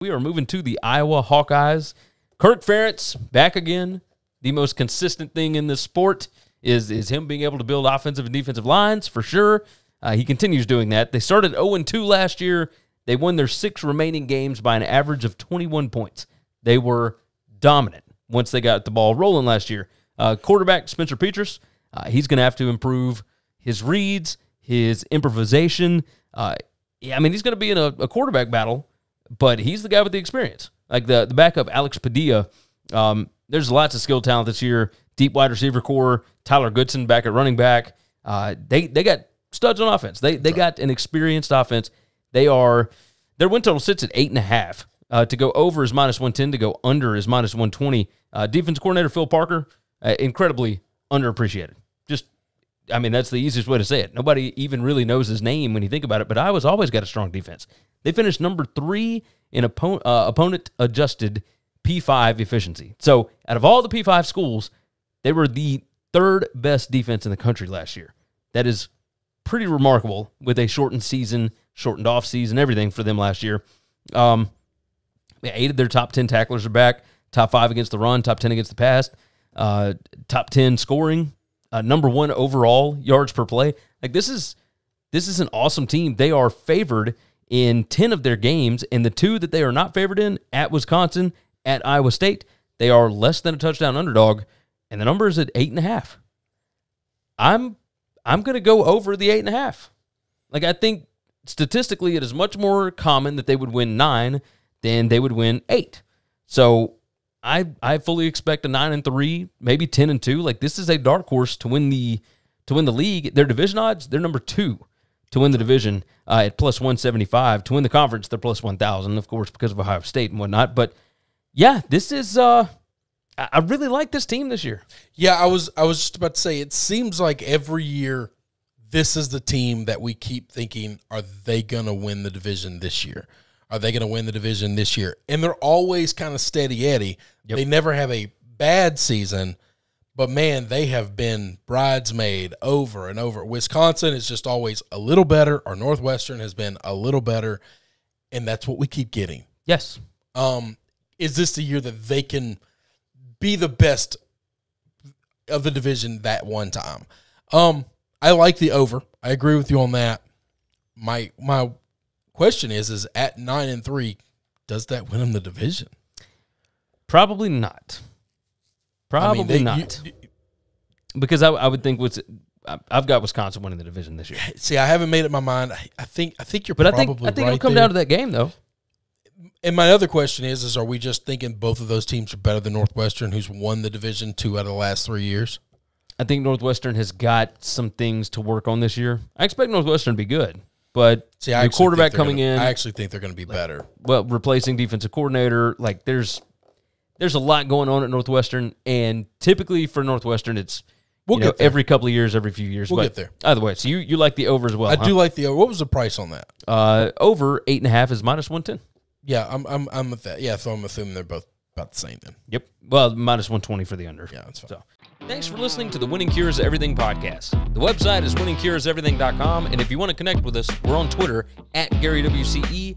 We are moving to the Iowa Hawkeyes. Kirk Ferentz back again. The most consistent thing in this sport is is him being able to build offensive and defensive lines for sure. Uh, he continues doing that. They started 0 2 last year. They won their six remaining games by an average of 21 points. They were dominant once they got the ball rolling last year. Uh, quarterback Spencer Petras, uh, he's going to have to improve his reads, his improvisation. Uh, yeah, I mean, he's going to be in a, a quarterback battle but he's the guy with the experience. Like the, the backup, Alex Padilla. Um, there's lots of skill talent this year. Deep wide receiver core, Tyler Goodson back at running back. Uh, they they got studs on offense. They they got an experienced offense. They are their win total sits at eight and a half. Uh, to go over is minus one ten. To go under is minus one twenty. Uh, defense coordinator Phil Parker, uh, incredibly underappreciated. Just I mean, that's the easiest way to say it. Nobody even really knows his name when you think about it, but Iowa's always got a strong defense. They finished number three in oppo- uh, opponent adjusted P5 efficiency. So, out of all the P5 schools, they were the third best defense in the country last year. That is pretty remarkable with a shortened season, shortened off season, everything for them last year. Um, eight of their top 10 tacklers are back, top five against the run, top 10 against the pass, uh, top 10 scoring, uh, number one overall yards per play. Like, this is. This is an awesome team. They are favored in 10 of their games, and the two that they are not favored in at Wisconsin, at Iowa State, they are less than a touchdown underdog, and the number is at eight and a half. I'm I'm gonna go over the eight and a half. Like I think statistically it is much more common that they would win nine than they would win eight. So I I fully expect a nine and three, maybe ten and two. Like this is a dark horse to win the to win the league. Their division odds, they're number two to win the division uh, at plus 175. To win the conference, they're plus 1,000, of course, because of Ohio State and whatnot. But yeah, this is. Uh, I really like this team this year. Yeah, I was I was just about to say it seems like every year this is the team that we keep thinking are they going to win the division this year? Are they going to win the division this year? And they're always kind of steady Eddie. Yep. They never have a bad season, but man, they have been bridesmaid over and over. Wisconsin is just always a little better, or Northwestern has been a little better, and that's what we keep getting. Yes. Um, is this the year that they can be the best of the division that one time? Um, I like the over. I agree with you on that. My my question is is at nine and three, does that win them the division? Probably not. Probably I mean, they, not. You, because I, I would think what's I've got Wisconsin winning the division this year. See, I haven't made up my mind. I think I think you're but I think I think right it'll come there. down to that game though. And my other question is: Is are we just thinking both of those teams are better than Northwestern, who's won the division two out of the last three years? I think Northwestern has got some things to work on this year. I expect Northwestern to be good, but see, I your quarterback coming gonna, in, I actually think they're going to be like, better. Well, replacing defensive coordinator, like there's there's a lot going on at Northwestern, and typically for Northwestern, it's we'll get know, every couple of years, every few years. We'll get there. Either way, so you you like the over as well? I huh? do like the over. What was the price on that? Uh, over eight and a half is minus one ten. Yeah, I'm I'm I'm with that. Yeah, so I'm assuming they're both about the same then. Yep. Well, minus one twenty for the under. Yeah, that's fine. So. Thanks for listening to the Winning Cures Everything podcast. The website is winningcureseverything.com, and if you want to connect with us, we're on Twitter at GaryWCE